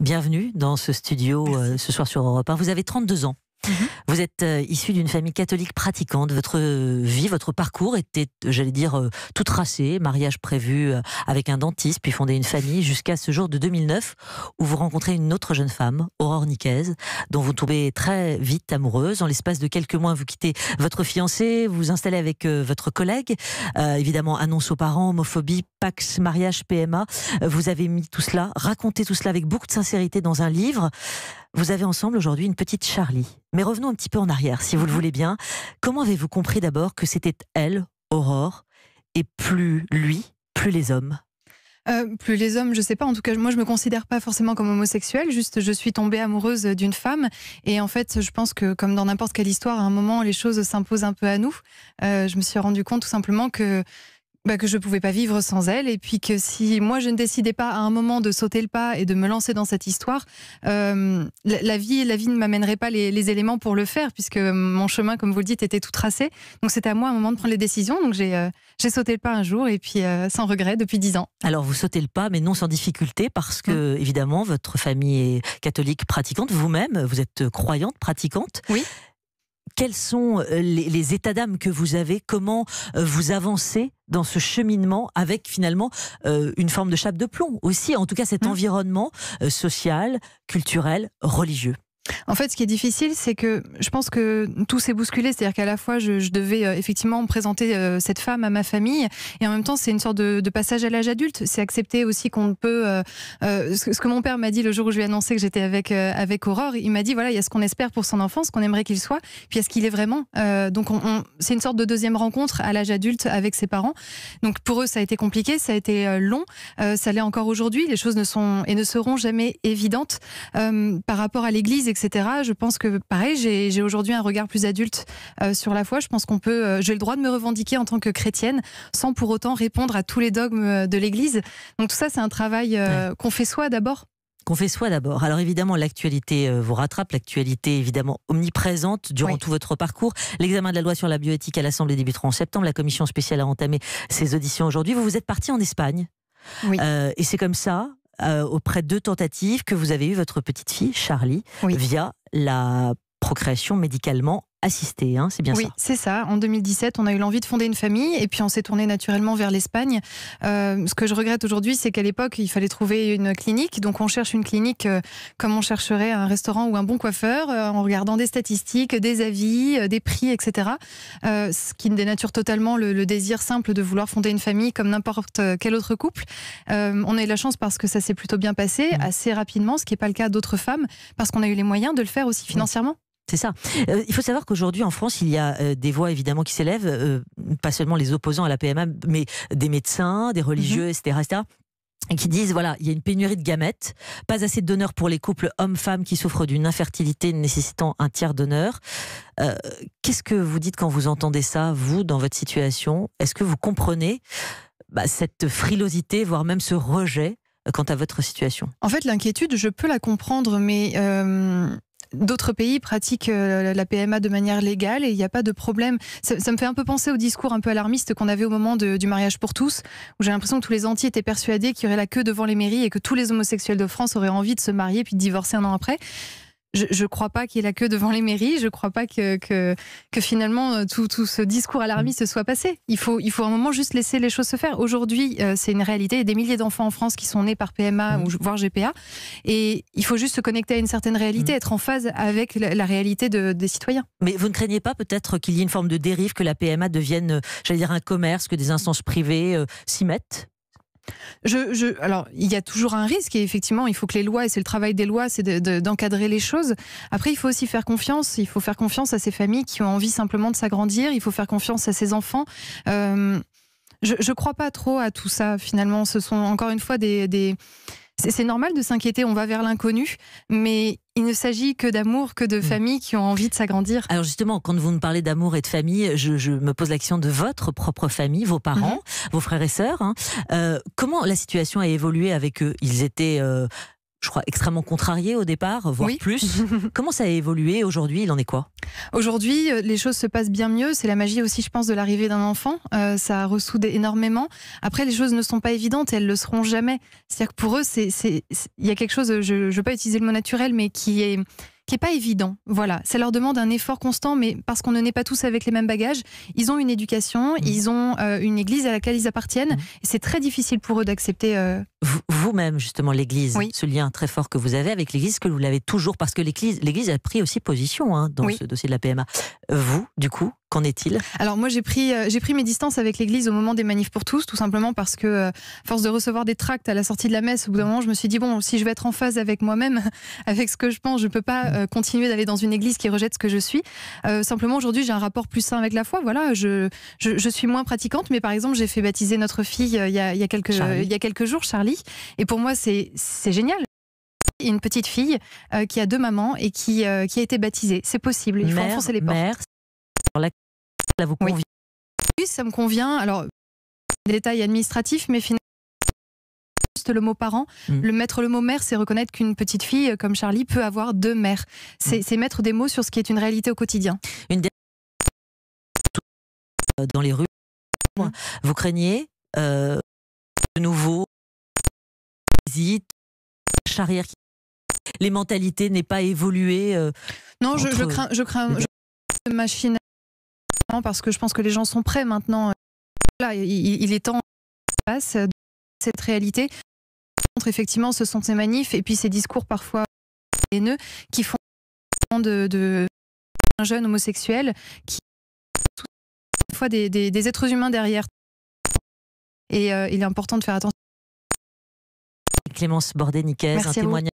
Bienvenue dans ce studio euh, ce soir sur Europe 1. Vous avez 32 ans. Mhm. Vous êtes euh, issu d'une famille catholique pratiquante. Votre euh, vie, votre parcours était, euh, j'allais dire, tout tracé. Mariage prévu avec un dentiste, puis fonder une famille, jusqu'à ce jour de 2009 où vous rencontrez une autre jeune femme, Aurore Nicaise, dont vous tombez très vite amoureuse. En l'espace de quelques mois, vous quittez votre fiancé, vous vous installez avec votre collègue. évidemment, annonce aux parents, homophobie, Pax, mariage, PMA. Vous avez mis tout cela, raconté tout cela avec beaucoup de sincérité dans un livre. Vous avez ensemble aujourd'hui une petite Charlie. Mais revenons un petit peu en arrière, si vous le mhm. voulez bien. Comment avez-vous compris d'abord que c'était elle, Aurore, et plus lui, plus les hommes euh, plus les hommes, je ne sais pas. En tout cas, moi, je me considère pas forcément comme homosexuelle. Juste, je suis tombée amoureuse d'une femme. Et en fait, je pense que, comme dans n'importe quelle histoire, à un moment, les choses s'imposent un peu à nous. Euh, je me suis rendu compte tout simplement que bah, que je ne pouvais pas vivre sans elle et puis que si moi je ne décidais pas à un moment de sauter le pas et de me lancer dans cette histoire, euh, la, vie la vie ne m'amènerait pas les, éléments pour le faire puisque mon chemin, comme vous le dites, était tout tracé. Donc c'était à moi à un moment de prendre les décisions. Donc j'ai euh, j'ai sauté le pas un jour et puis euh, sans regret depuis dix ans. Alors vous sautez le pas mais non sans difficulté parce que hein. évidemment votre famille est catholique pratiquante, vous-même vous êtes croyante pratiquante. Oui quels sont euh, les, états d'âme que vous avez Comment euh, vous avancez dans ce cheminement avec finalement euh, une forme de chape de plomb aussi, en tout cas cet mmh. environnement social, culturel, religieux en fait, ce qui est difficile, c'est que je pense que tout s'est bousculé. C'est-à-dire qu'à la fois, je, devais euh, effectivement présenter euh, cette femme à ma famille, et en même temps, c'est une sorte de, passage à l'âge adulte. C'est accepter aussi qu'on peut. Euh, ce, que mon père m'a dit le jour où je lui ai annoncé que j'étais avec avec Aurore, il m'a dit voilà, il y a ce qu'on espère pour son enfant, ce qu'on aimerait qu'il soit, puis est ce qu'il est vraiment. donc, c'est une sorte de deuxième rencontre à l'âge adulte avec ses parents. Donc, pour eux, ça a été compliqué, ça a été long, ça l'est encore aujourd'hui. Les choses ne sont et ne seront jamais évidentes par rapport à l'Église etc. Je pense que, pareil, j'ai aujourd'hui un regard plus adulte euh, sur la foi. Je pense qu'on peut, euh, j'ai le droit de me revendiquer en tant que chrétienne sans pour autant répondre à tous les dogmes euh, de l'Église. Donc tout ça, c'est un travail qu'on fait soi d'abord qu'on fait soi d'abord. Alors évidemment, l'actualité vous rattrape, l'actualité évidemment omniprésente durant tout votre parcours. L'examen de la loi sur la bioéthique à l'Assemblée débutera en septembre. La commission spéciale a entamé ses auditions aujourd'hui. Vous vous êtes parti en Espagne. Oui. et c'est comme ça, euh, auprès de tentatives que vous avez eues votre petite fille, Charlie, via la procréation médicalement assister, hein, c'est bien ça Oui, c'est ça. En 2017, on a eu l'envie de fonder une famille et puis on s'est tourné naturellement vers l'Espagne. Euh, ce que je regrette aujourd'hui, c'est qu'à l'époque, il fallait trouver une clinique. Donc on cherche une clinique euh, comme on chercherait un restaurant ou un bon coiffeur, euh, en regardant des statistiques, des avis, des prix, etc. ce qui dénature totalement le, désir simple de vouloir fonder une famille comme n'importe quel autre couple. on a eu la chance parce que ça s'est plutôt bien passé, mmh. assez rapidement, ce qui n'est pas le cas d'autres femmes, parce qu'on a eu les moyens de le faire aussi mmh. financièrement. C'est ça. Euh, il faut savoir qu'aujourd'hui, en France, il y a euh, des voix évidemment qui s'élèvent, euh, pas seulement les opposants à la PMA, mais des médecins, des religieux, etc., mhm. etc qui disent voilà, il y a une pénurie de gamètes, pas assez de donneurs pour les couples hommes-femmes qui souffrent d'une infertilité nécessitant un tiers d'honneur. Qu'est-ce que vous dites quand vous entendez ça, vous, dans votre situation Est-ce que vous comprenez bah, cette frilosité, voire même ce rejet quant à votre situation En fait, l'inquiétude, je peux la comprendre, mais D'autres pays pratiquent euh, la PMA de manière légale et il n'y a pas de problème. Ça, me fait un peu penser au discours un peu alarmiste qu'on avait au moment du mariage pour tous, où j'ai l'impression que tous les Antilles étaient persuadés qu'il y aurait la queue devant les mairies et que tous les homosexuels de France auraient envie de se marier puis de divorcer un an après je ne crois pas qu'il y ait la queue devant les mairies, je ne crois pas que, finalement euh, tout, ce discours alarmiste soit passé. Il faut, à un moment juste laisser les choses se faire. Aujourd'hui, euh, c'est une réalité. Il y a des milliers d'enfants en France qui sont nés par PMA mmh. ou voire GPA. Et il faut juste se connecter à une certaine réalité, mmh. être en phase avec la, réalité des citoyens. Mais vous ne craignez pas peut-être qu'il y ait une forme de dérive, que la PMA devienne, euh, j'allais dire, un commerce, que des instances privées s'y mettent alors, il y a toujours un risque et effectivement, il faut que les lois, et c'est le travail des lois, c'est d'encadrer les choses. Après, il faut aussi faire confiance. Il faut faire confiance à ces familles qui ont envie simplement de s'agrandir. Il faut faire confiance à ces enfants. Euh, je ne crois pas trop à tout ça, finalement. Ce sont encore une fois des c'est normal de s'inquiéter, on va vers l'inconnu, mais il ne s'agit que d'amour, que de mm. familles qui ont envie de s'agrandir. Alors justement, quand vous me parlez d'amour et de famille, je, me pose la question de votre propre famille, vos parents, mm-hmm. vos frères et sœurs. Hein. Euh, comment la situation a évolué avec eux Ils étaient euh, je crois, extrêmement contrarié au départ, voire plus. Comment ça a évolué aujourd'hui Il en est quoi Aujourd'hui, euh, les choses se passent bien mieux. C'est la magie aussi, je pense, de l'arrivée d'un enfant. Euh, ça ressoude énormément. Après, les choses ne sont pas évidentes et elles le seront jamais. C'est-à-dire que pour eux, il y a quelque chose, je ne veux pas utiliser le mot naturel, mais qui est qui n'est pas évident. Voilà, ça leur demande un effort constant, mais parce qu'on ne naît pas tous avec les mêmes bagages, ils ont une éducation, mmh. ils ont euh, une église à laquelle ils appartiennent. Mmh. C'est très difficile pour eux d'accepter. Euh, vous-même, justement, l'église, ce lien très fort que vous avez avec l'église, que vous l'avez toujours, parce que l'église a pris aussi position hein, dans ce dossier de la PMA. Vous, du coup, Qu'en est-il Alors moi euh, j'ai pris mes distances avec l'Église au moment des manifs pour tous, tout simplement parce que euh, force de recevoir des tracts à la sortie de la messe, au bout d'un moment je me suis dit bon si je vais être en phase avec moi-même, avec ce que je pense, je ne peux pas euh, continuer d'aller dans une Église qui rejette ce que je suis. simplement aujourd'hui j'ai un rapport plus sain avec la foi. Voilà, je, suis moins pratiquante, mais par exemple j'ai fait baptiser notre fille il y, a, quelques jours Charlie, et pour moi c'est génial une petite fille qui a deux mamans et qui, a été baptisée. C'est possible, il faut enfoncer les portes laquelle vous convient oui. ça me convient. Alors, détail administratif, mais finalement, juste le mot parent. Hmm. Le mettre le mot mère, c'est reconnaître qu'une petite fille euh, comme Charlie peut avoir deux mères. Hmm. C'est mettre des mots sur ce qui est une réalité au quotidien. Une dans les rues, hmm. vous craignez euh, de nouveau visite, charrière, les mentalités n'aient pas évolué. Euh, non, je, crains, je crains, je... machine parce que je pense que les gens sont prêts maintenant. Là, il, est temps de cette réalité. Effectivement, ce sont ces manifs et puis ces discours parfois haineux qui font de, un jeune homosexuel qui fois des, des, des, êtres humains derrière. Et euh, il est important de faire attention. Clémence Bordet-Niquez, un témoignage.